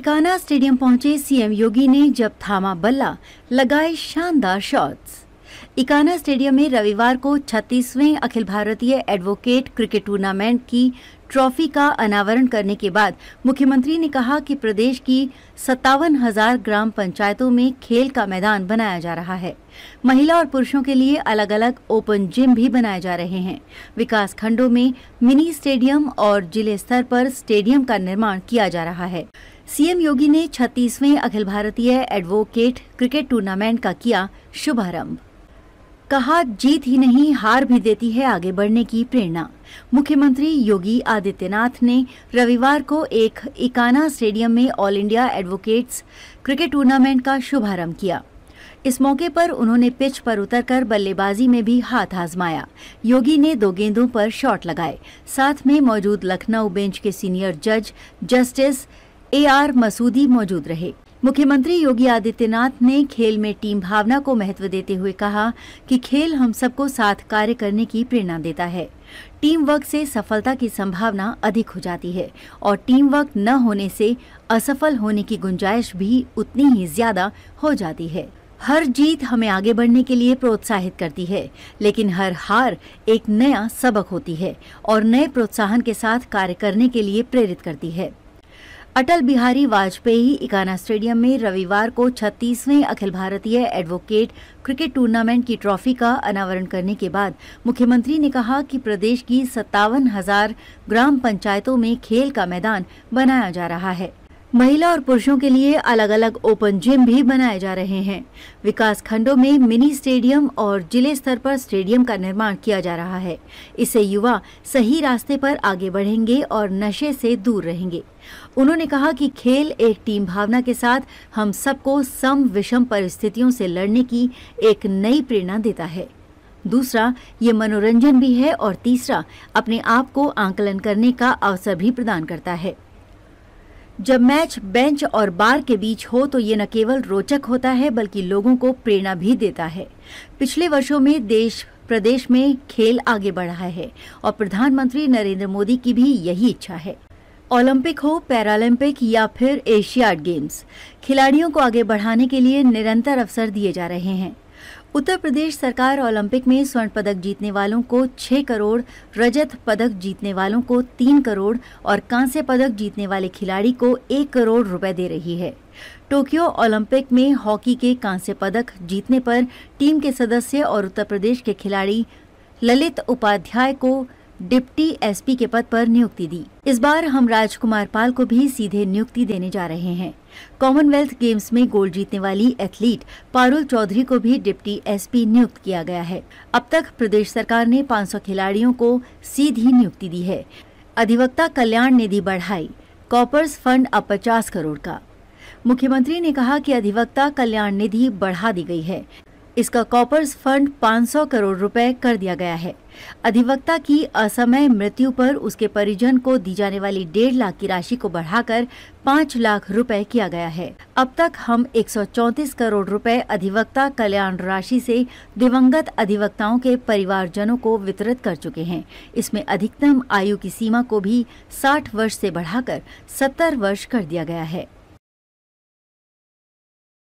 टिकाना stadium पहुंचे CM योगी ने जब थामा बल्ला लगाए शानदार शॉट्स इकाना स्टेडियम में रविवार को 36वें अखिल भारतीय एडवोकेट क्रिकेट टूर्नामेंट की ट्रॉफी का अनावरण करने के बाद मुख्यमंत्री ने कहा कि प्रदेश की सत्तावन हजार ग्राम पंचायतों में खेल का मैदान बनाया जा रहा है महिला और पुरुषों के लिए अलग अलग ओपन जिम भी बनाए जा रहे हैं विकास खंडों में मिनी स्टेडियम और जिले स्तर पर स्टेडियम का निर्माण किया जा रहा है सीएम योगी ने 36वें अखिल भारतीय एडवोकेट क्रिकेट टूर्नामेंट का किया शुभारंभ कहा जीत ही नहीं हार भी देती है आगे बढ़ने की प्रेरणा मुख्यमंत्री योगी आदित्यनाथ ने रविवार को एक इकाना स्टेडियम में all India advocates cricket tournament का शुभारंभ किया इस मौके पर उन्होंने पिच पर उतरकर बल्लेबाजी में भी हाथ आजमाया योगी ने दो गेंदों पर शॉट लगाए साथ में मौजूद लखनऊ बेंच के सीनियर जज जस्टिस ए आर मसूदी मौजूद रहे मुख्यमंत्री योगी आदित्यनाथ ने खेल में टीम भावना को महत्व देते हुए कहा कि खेल हम सबको साथ कार्य करने की प्रेरणा देता है टीम वर्क से सफलता की संभावना अधिक हो जाती है और टीम वर्क न होने से असफल होने की गुंजाइश भी उतनी ही ज्यादा हो जाती है हर जीत हमें आगे बढ़ने के लिए प्रोत्साहित करती है लेकिन हर हार एक नया सबक होती है और नए प्रोत्साहन के साथ कार्य करने के लिए प्रेरित करती है अटल बिहारी वाजपेयी इकाना स्टेडियम में रविवार को 36वें अखिल भारतीय एडवोकेट क्रिकेट टूर्नामेंट की ट्रॉफी का अनावरण करने के बाद मुख्यमंत्री ने कहा कि प्रदेश की सत्तावन हजार ग्राम पंचायतों में खेल का मैदान बनाया जा रहा है महिला और पुरुषों के लिए अलग अलग ओपन जिम भी बनाए जा रहे हैं विकास खंडों में मिनी स्टेडियम और जिले स्तर पर स्टेडियम का निर्माण किया जा रहा है इससे युवा सही रास्ते पर आगे बढ़ेंगे और नशे से दूर रहेंगे उन्होंने कहा कि खेल एक टीम भावना के साथ हम सबको सम विषम परिस्थितियों से लड़ने की एक नई प्रेरणा देता है दूसरा ये मनोरंजन भी है और तीसरा अपने आप को आंकलन करने का अवसर भी प्रदान करता है जब मैच बेंच और बार के बीच हो तो ये न केवल रोचक होता है बल्कि लोगों को प्रेरणा भी देता है पिछले वर्षों में देश प्रदेश में खेल आगे बढ़ा है और प्रधानमंत्री नरेंद्र मोदी की भी यही इच्छा है ओलंपिक हो पैरालंपिक या फिर एशियाड गेम्स खिलाड़ियों को आगे बढ़ाने के लिए निरंतर अवसर दिए जा रहे हैं उत्तर प्रदेश सरकार ओलंपिक में स्वर्ण पदक जीतने वालों को 6 करोड़ रजत पदक जीतने वालों को 3 करोड़ और कांस्य पदक जीतने वाले खिलाड़ी को 1 करोड़ रुपए दे रही है टोक्यो ओलंपिक में हॉकी के कांस्य पदक जीतने पर टीम के सदस्य और उत्तर प्रदेश के खिलाड़ी ललित उपाध्याय को डिप्टी एसपी के पद पर नियुक्ति दी इस बार हम राजकुमार पाल को भी सीधे नियुक्ति देने जा रहे हैं कॉमनवेल्थ गेम्स में गोल्ड जीतने वाली एथलीट पारुल चौधरी को भी डिप्टी एसपी नियुक्त किया गया है अब तक प्रदेश सरकार ने 500 खिलाड़ियों को सीधी नियुक्ति दी है अधिवक्ता कल्याण निधि बढ़ाई कॉपर्स फंड अब पचास करोड़ का मुख्यमंत्री ने कहा कि अधिवक्ता कल्याण निधि बढ़ा दी गई है इसका कॉपर्स फंड 500 करोड़ रुपए कर दिया गया है अधिवक्ता की असमय मृत्यु पर उसके परिजन को दी जाने वाली डेढ़ लाख की राशि को बढ़ाकर पाँच लाख रुपए किया गया है अब तक हम एक करोड़ रुपए अधिवक्ता कल्याण राशि से दिवंगत अधिवक्ताओं के परिवारजनों को वितरित कर चुके हैं इसमें अधिकतम आयु की सीमा को भी 60 वर्ष से बढ़ाकर 70 वर्ष कर दिया गया है